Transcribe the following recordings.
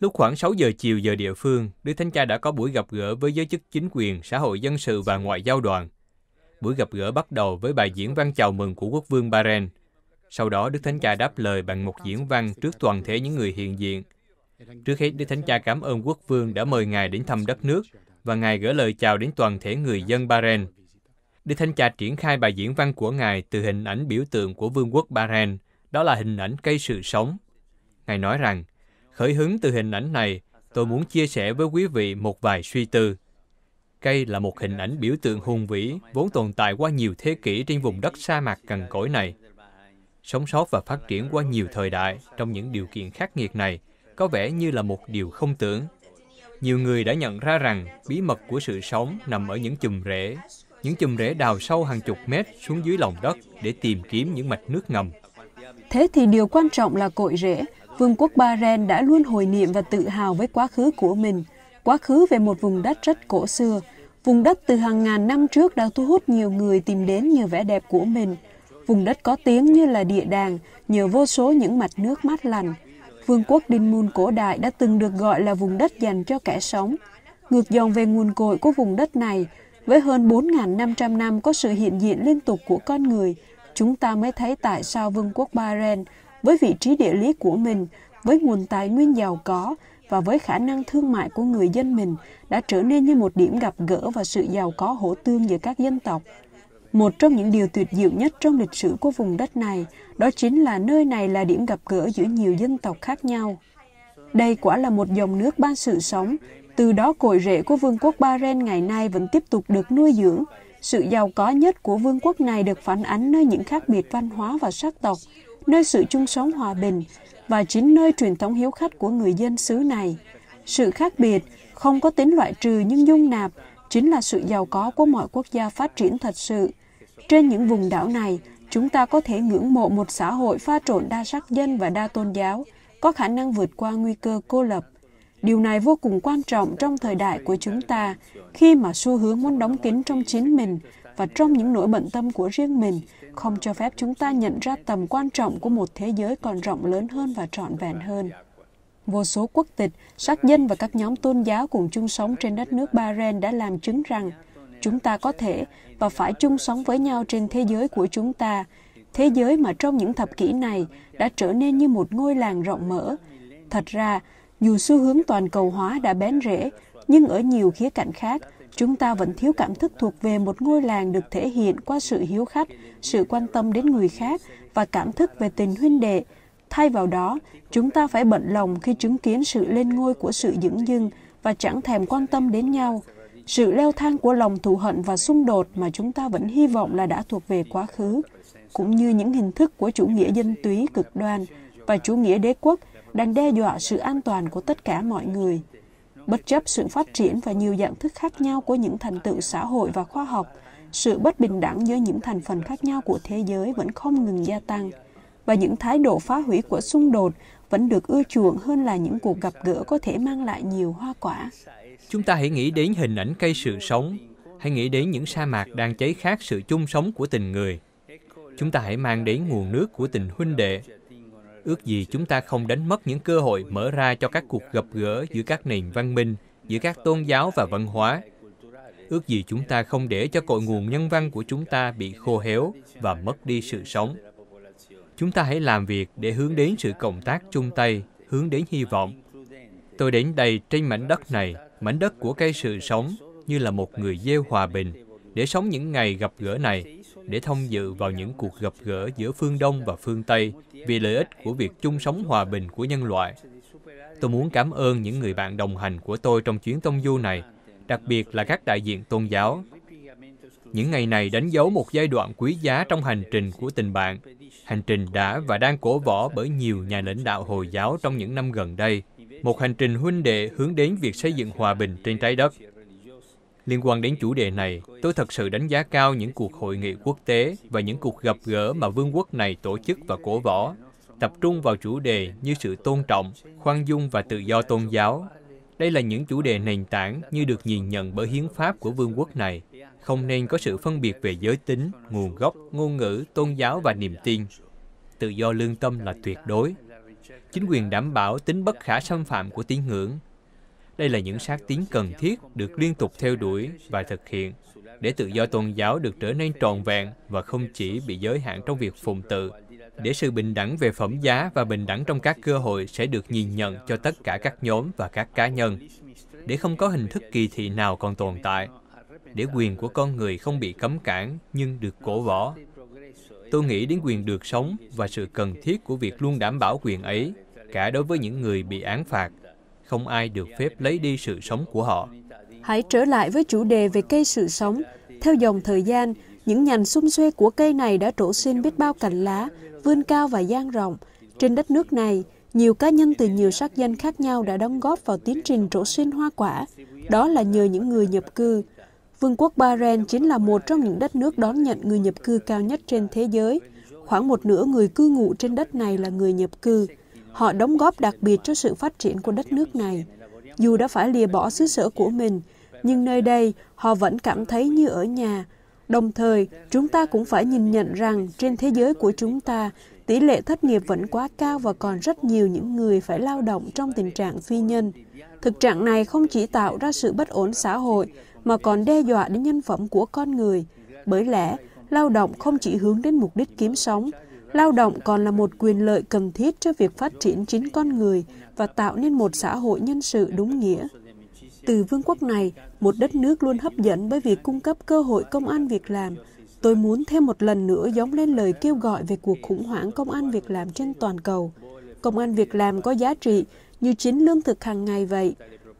Lúc khoảng 6 giờ chiều giờ địa phương, Đức Thánh Cha đã có buổi gặp gỡ với giới chức chính quyền, xã hội dân sự và ngoại giao đoàn. Buổi gặp gỡ bắt đầu với bài diễn văn chào mừng của quốc vương Bahrain. Sau đó, Đức Thánh Cha đáp lời bằng một diễn văn trước toàn thể những người hiện diện. Trước hết, Đức Thánh Cha cảm ơn quốc vương đã mời Ngài đến thăm đất nước và Ngài gửi lời chào đến toàn thể người dân Bahrain. Đức Thánh Cha triển khai bài diễn văn của Ngài từ hình ảnh biểu tượng của vương quốc Bahrain, đó là hình ảnh cây sự sống. Ngài nói rằng, Khởi hứng từ hình ảnh này, tôi muốn chia sẻ với quý vị một vài suy tư. Cây là một hình ảnh biểu tượng hùng vĩ, vốn tồn tại qua nhiều thế kỷ trên vùng đất sa mạc cằn cỗi này. Sống sót và phát triển qua nhiều thời đại trong những điều kiện khắc nghiệt này có vẻ như là một điều không tưởng. Nhiều người đã nhận ra rằng bí mật của sự sống nằm ở những chùm rễ, những chùm rễ đào sâu hàng chục mét xuống dưới lòng đất để tìm kiếm những mạch nước ngầm. Thế thì điều quan trọng là cội rễ, Vương quốc Bahrain đã luôn hồi niệm và tự hào với quá khứ của mình, quá khứ về một vùng đất rất cổ xưa. Vùng đất từ hàng ngàn năm trước đã thu hút nhiều người tìm đến nhờ vẻ đẹp của mình. Vùng đất có tiếng như là địa đàng, nhờ vô số những mạch nước mát lành. Vương quốc Dinmun cổ đại đã từng được gọi là vùng đất dành cho kẻ sống. Ngược dòng về nguồn cội của vùng đất này, với hơn 4.500 năm có sự hiện diện liên tục của con người, chúng ta mới thấy tại sao Vương quốc Bahrain với vị trí địa lý của mình, với nguồn tài nguyên giàu có và với khả năng thương mại của người dân mình đã trở nên như một điểm gặp gỡ và sự giàu có hỗ tương giữa các dân tộc. Một trong những điều tuyệt diệu nhất trong lịch sử của vùng đất này đó chính là nơi này là điểm gặp gỡ giữa nhiều dân tộc khác nhau. Đây quả là một dòng nước ban sự sống, từ đó cội rễ của vương quốc Bahrain ngày nay vẫn tiếp tục được nuôi dưỡng. Sự giàu có nhất của vương quốc này được phản ánh nơi những khác biệt văn hóa và sắc tộc, nơi sự chung sống hòa bình và chính nơi truyền thống hiếu khách của người dân xứ này. Sự khác biệt không có tính loại trừ nhưng dung nạp chính là sự giàu có của mọi quốc gia phát triển thật sự. Trên những vùng đảo này, chúng ta có thể ngưỡng mộ một xã hội pha trộn đa sắc dân và đa tôn giáo, có khả năng vượt qua nguy cơ cô lập. Điều này vô cùng quan trọng trong thời đại của chúng ta, khi mà xu hướng muốn đóng kín trong chính mình và trong những nỗi bận tâm của riêng mình không cho phép chúng ta nhận ra tầm quan trọng của một thế giới còn rộng lớn hơn và trọn vẹn hơn. Vô số quốc tịch, sắc dân và các nhóm tôn giáo cùng chung sống trên đất nước Bahrain đã làm chứng rằng chúng ta có thể và phải chung sống với nhau trên thế giới của chúng ta, thế giới mà trong những thập kỷ này đã trở nên như một ngôi làng rộng mở. Thật ra, dù xu hướng toàn cầu hóa đã bén rễ, nhưng ở nhiều khía cạnh khác, chúng ta vẫn thiếu cảm thức thuộc về một ngôi làng được thể hiện qua sự hiếu khách, sự quan tâm đến người khác và cảm thức về tình huynh đệ. Thay vào đó, chúng ta phải bận lòng khi chứng kiến sự lên ngôi của sự dững dưng và chẳng thèm quan tâm đến nhau. Sự leo thang của lòng thù hận và xung đột mà chúng ta vẫn hy vọng là đã thuộc về quá khứ, cũng như những hình thức của chủ nghĩa dân túy cực đoan và chủ nghĩa đế quốc đang đe dọa sự an toàn của tất cả mọi người bất chấp sự phát triển và nhiều dạng thức khác nhau của những thành tựu xã hội và khoa học sự bất bình đẳng giữa những thành phần khác nhau của thế giới vẫn không ngừng gia tăng và những thái độ phá hủy của xung đột vẫn được ưa chuộng hơn là những cuộc gặp gỡ có thể mang lại nhiều hoa quả. Chúng ta hãy nghĩ đến hình ảnh cây sự sống, hãy nghĩ đến những sa mạc đang cháy khát sự chung sống của tình người. Chúng ta hãy mang đến nguồn nước của tình huynh đệ ước gì chúng ta không đánh mất những cơ hội mở ra cho các cuộc gặp gỡ giữa các nền văn minh, giữa các tôn giáo và văn hóa. Ước gì chúng ta không để cho cội nguồn nhân văn của chúng ta bị khô héo và mất đi sự sống. Chúng ta hãy làm việc để hướng đến sự cộng tác chung tay, hướng đến hy vọng. Tôi đến đây trên mảnh đất này, mảnh đất của cây sự sống, như là một người gieo hòa bình để sống những ngày gặp gỡ này, để thông dự vào những cuộc gặp gỡ giữa phương Đông và phương Tây vì lợi ích của việc chung sống hòa bình của nhân loại. Tôi muốn cảm ơn những người bạn đồng hành của tôi trong chuyến tông du này, đặc biệt là các đại diện tôn giáo. Những ngày này đánh dấu một giai đoạn quý giá trong hành trình của tình bạn. Hành trình đã và đang cổ võ bởi nhiều nhà lãnh đạo Hồi giáo trong những năm gần đây. Một hành trình huynh đệ hướng đến việc xây dựng hòa bình trên trái đất. Liên quan đến chủ đề này, tôi thật sự đánh giá cao những cuộc hội nghị quốc tế và những cuộc gặp gỡ mà vương quốc này tổ chức và cổ võ, tập trung vào chủ đề như sự tôn trọng, khoan dung và tự do tôn giáo. Đây là những chủ đề nền tảng như được nhìn nhận bởi hiến pháp của vương quốc này. Không nên có sự phân biệt về giới tính, nguồn gốc, ngôn ngữ, tôn giáo và niềm tin. Tự do lương tâm là tuyệt đối. Chính quyền đảm bảo tính bất khả xâm phạm của tín ngưỡng, đây là những sát tiến cần thiết được liên tục theo đuổi và thực hiện để tự do tôn giáo được trở nên tròn vẹn và không chỉ bị giới hạn trong việc phụng tự, để sự bình đẳng về phẩm giá và bình đẳng trong các cơ hội sẽ được nhìn nhận cho tất cả các nhóm và các cá nhân, để không có hình thức kỳ thị nào còn tồn tại, để quyền của con người không bị cấm cản nhưng được cổ võ. Tôi nghĩ đến quyền được sống và sự cần thiết của việc luôn đảm bảo quyền ấy, cả đối với những người bị án phạt không ai được phép lấy đi sự sống của họ. Hãy trở lại với chủ đề về cây sự sống. Theo dòng thời gian, những nhành xung xuê của cây này đã trổ sinh biết bao cành lá, vươn cao và dang rộng. Trên đất nước này, nhiều cá nhân từ nhiều sắc danh khác nhau đã đóng góp vào tiến trình trổ sinh hoa quả. Đó là nhờ những người nhập cư. Vương quốc Bahrain chính là một trong những đất nước đón nhận người nhập cư cao nhất trên thế giới. Khoảng một nửa người cư ngụ trên đất này là người nhập cư. Họ đóng góp đặc biệt cho sự phát triển của đất nước này. Dù đã phải lìa bỏ xứ sở của mình, nhưng nơi đây họ vẫn cảm thấy như ở nhà. Đồng thời, chúng ta cũng phải nhìn nhận rằng trên thế giới của chúng ta, tỷ lệ thất nghiệp vẫn quá cao và còn rất nhiều những người phải lao động trong tình trạng phi nhân. Thực trạng này không chỉ tạo ra sự bất ổn xã hội mà còn đe dọa đến nhân phẩm của con người. Bởi lẽ, lao động không chỉ hướng đến mục đích kiếm sống Lao động còn là một quyền lợi cần thiết cho việc phát triển chính con người và tạo nên một xã hội nhân sự đúng nghĩa. Từ vương quốc này, một đất nước luôn hấp dẫn bởi việc cung cấp cơ hội công an việc làm. Tôi muốn thêm một lần nữa giống lên lời kêu gọi về cuộc khủng hoảng công an việc làm trên toàn cầu. Công an việc làm có giá trị như chính lương thực hàng ngày vậy.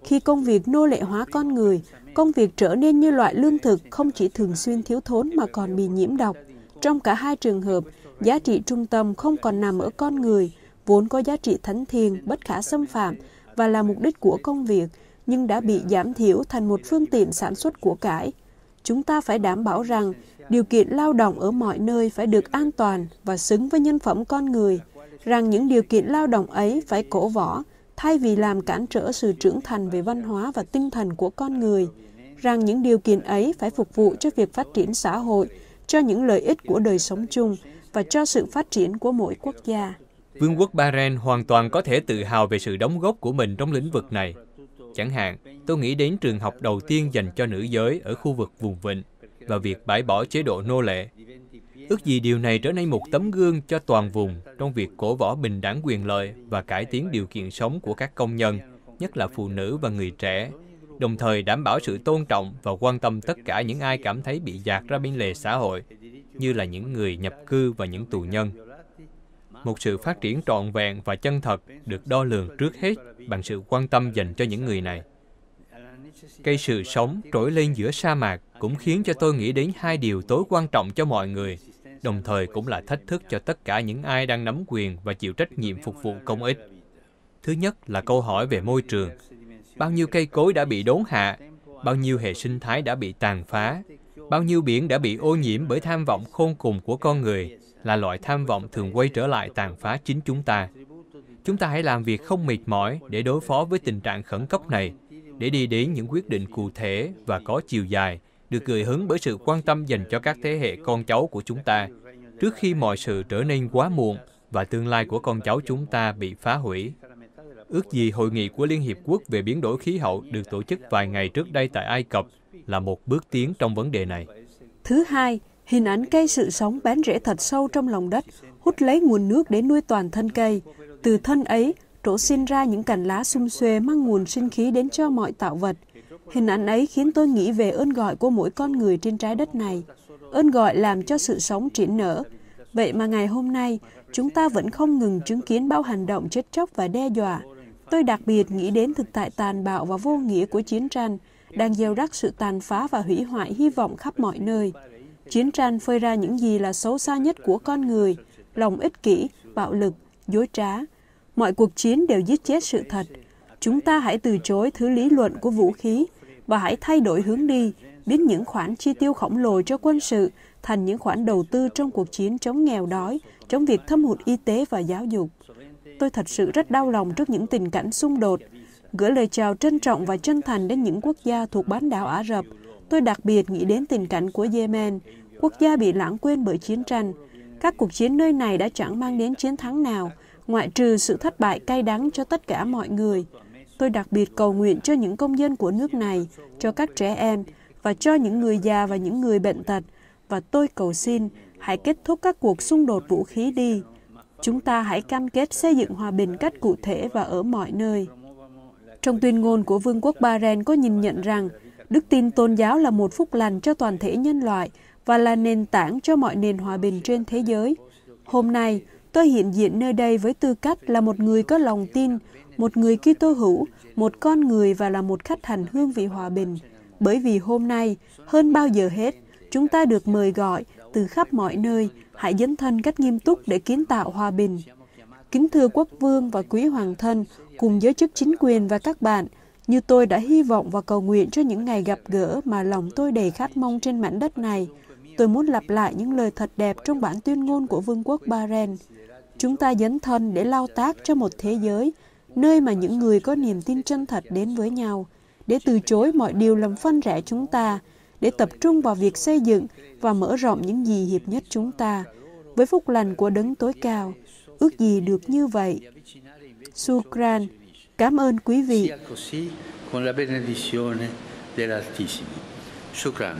Khi công việc nô lệ hóa con người, công việc trở nên như loại lương thực không chỉ thường xuyên thiếu thốn mà còn bị nhiễm độc. Trong cả hai trường hợp, giá trị trung tâm không còn nằm ở con người, vốn có giá trị thánh thiền, bất khả xâm phạm và là mục đích của công việc, nhưng đã bị giảm thiểu thành một phương tiện sản xuất của cải. Chúng ta phải đảm bảo rằng điều kiện lao động ở mọi nơi phải được an toàn và xứng với nhân phẩm con người, rằng những điều kiện lao động ấy phải cổ võ, thay vì làm cản trở sự trưởng thành về văn hóa và tinh thần của con người, rằng những điều kiện ấy phải phục vụ cho việc phát triển xã hội, cho những lợi ích của đời sống chung và cho sự phát triển của mỗi quốc gia. Vương quốc Bahrain hoàn toàn có thể tự hào về sự đóng góp của mình trong lĩnh vực này. Chẳng hạn, tôi nghĩ đến trường học đầu tiên dành cho nữ giới ở khu vực vùng vịnh và việc bãi bỏ chế độ nô lệ. Ước gì điều này trở nên một tấm gương cho toàn vùng trong việc cổ võ bình đẳng quyền lợi và cải tiến điều kiện sống của các công nhân, nhất là phụ nữ và người trẻ, đồng thời đảm bảo sự tôn trọng và quan tâm tất cả những ai cảm thấy bị dạt ra bên lề xã hội như là những người nhập cư và những tù nhân. Một sự phát triển trọn vẹn và chân thật được đo lường trước hết bằng sự quan tâm dành cho những người này. Cây sự sống trỗi lên giữa sa mạc cũng khiến cho tôi nghĩ đến hai điều tối quan trọng cho mọi người, đồng thời cũng là thách thức cho tất cả những ai đang nắm quyền và chịu trách nhiệm phục vụ công ích. Thứ nhất là câu hỏi về môi trường. Bao nhiêu cây cối đã bị đốn hạ, bao nhiêu hệ sinh thái đã bị tàn phá, Bao nhiêu biển đã bị ô nhiễm bởi tham vọng khôn cùng của con người là loại tham vọng thường quay trở lại tàn phá chính chúng ta. Chúng ta hãy làm việc không mệt mỏi để đối phó với tình trạng khẩn cấp này, để đi đến những quyết định cụ thể và có chiều dài, được gửi hứng bởi sự quan tâm dành cho các thế hệ con cháu của chúng ta, trước khi mọi sự trở nên quá muộn và tương lai của con cháu chúng ta bị phá hủy. Ước gì hội nghị của Liên Hiệp Quốc về biến đổi khí hậu được tổ chức vài ngày trước đây tại Ai Cập là một bước tiến trong vấn đề này. Thứ hai, hình ảnh cây sự sống bén rễ thật sâu trong lòng đất, hút lấy nguồn nước để nuôi toàn thân cây. Từ thân ấy, trổ sinh ra những cành lá sum xuê mang nguồn sinh khí đến cho mọi tạo vật. Hình ảnh ấy khiến tôi nghĩ về ơn gọi của mỗi con người trên trái đất này. Ơn gọi làm cho sự sống triển nở. Vậy mà ngày hôm nay, chúng ta vẫn không ngừng chứng kiến bao hành động chết chóc và đe dọa. Tôi đặc biệt nghĩ đến thực tại tàn bạo và vô nghĩa của chiến tranh, đang gieo rắc sự tàn phá và hủy hoại hy vọng khắp mọi nơi. Chiến tranh phơi ra những gì là xấu xa nhất của con người, lòng ích kỷ, bạo lực, dối trá. Mọi cuộc chiến đều giết chết sự thật. Chúng ta hãy từ chối thứ lý luận của vũ khí và hãy thay đổi hướng đi, biến những khoản chi tiêu khổng lồ cho quân sự thành những khoản đầu tư trong cuộc chiến chống nghèo đói, chống việc thâm hụt y tế và giáo dục. Tôi thật sự rất đau lòng trước những tình cảnh xung đột, gửi lời chào trân trọng và chân thành đến những quốc gia thuộc bán đảo Ả Rập. Tôi đặc biệt nghĩ đến tình cảnh của Yemen, quốc gia bị lãng quên bởi chiến tranh. Các cuộc chiến nơi này đã chẳng mang đến chiến thắng nào, ngoại trừ sự thất bại cay đắng cho tất cả mọi người. Tôi đặc biệt cầu nguyện cho những công dân của nước này, cho các trẻ em, và cho những người già và những người bệnh tật. Và tôi cầu xin, hãy kết thúc các cuộc xung đột vũ khí đi. Chúng ta hãy cam kết xây dựng hòa bình cách cụ thể và ở mọi nơi. Trong tuyên ngôn của Vương quốc Bahrain có nhìn nhận rằng đức tin tôn giáo là một phúc lành cho toàn thể nhân loại và là nền tảng cho mọi nền hòa bình trên thế giới. Hôm nay, tôi hiện diện nơi đây với tư cách là một người có lòng tin, một người Kitô hữu, một con người và là một khách hành hương vị hòa bình. Bởi vì hôm nay, hơn bao giờ hết, chúng ta được mời gọi từ khắp mọi nơi, hãy dấn thân cách nghiêm túc để kiến tạo hòa bình. Kính thưa quốc vương và quý hoàng thân, cùng giới chức chính quyền và các bạn, như tôi đã hy vọng và cầu nguyện cho những ngày gặp gỡ mà lòng tôi đầy khát mong trên mảnh đất này. Tôi muốn lặp lại những lời thật đẹp trong bản tuyên ngôn của Vương quốc Bahrain. Chúng ta dấn thân để lao tác cho một thế giới, nơi mà những người có niềm tin chân thật đến với nhau, để từ chối mọi điều làm phân rẽ chúng ta, để tập trung vào việc xây dựng và mở rộng những gì hiệp nhất chúng ta, với phúc lành của đấng tối cao ước gì được như vậy. Sukran, cảm ơn quý vị. Sukran.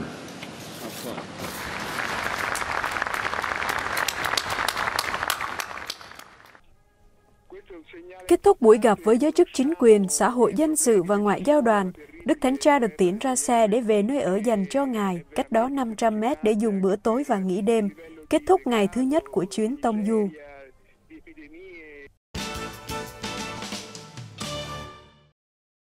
Kết thúc buổi gặp với giới chức chính quyền, xã hội dân sự và ngoại giao đoàn, Đức Thánh Cha được tiễn ra xe để về nơi ở dành cho Ngài, cách đó 500 mét để dùng bữa tối và nghỉ đêm, kết thúc ngày thứ nhất của chuyến tông du.